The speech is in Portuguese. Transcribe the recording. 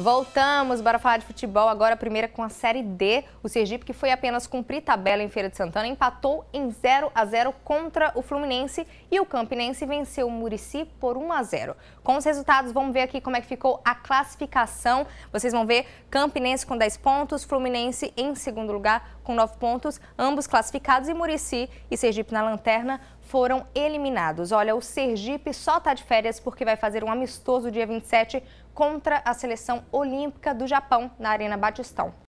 Voltamos para falar de futebol, agora a primeira com a Série D. O Sergipe, que foi apenas cumprir tabela em Feira de Santana, empatou em 0 a 0 contra o Fluminense e o Campinense venceu o Murici por 1 a 0. Com os resultados, vamos ver aqui como é que ficou a classificação. Vocês vão ver Campinense com 10 pontos, Fluminense em segundo lugar com 9 pontos, ambos classificados e Murici e Sergipe na lanterna foram eliminados. Olha, o Sergipe só está de férias porque vai fazer um amistoso dia 27 contra a seleção olímpica do Japão na Arena Batistão.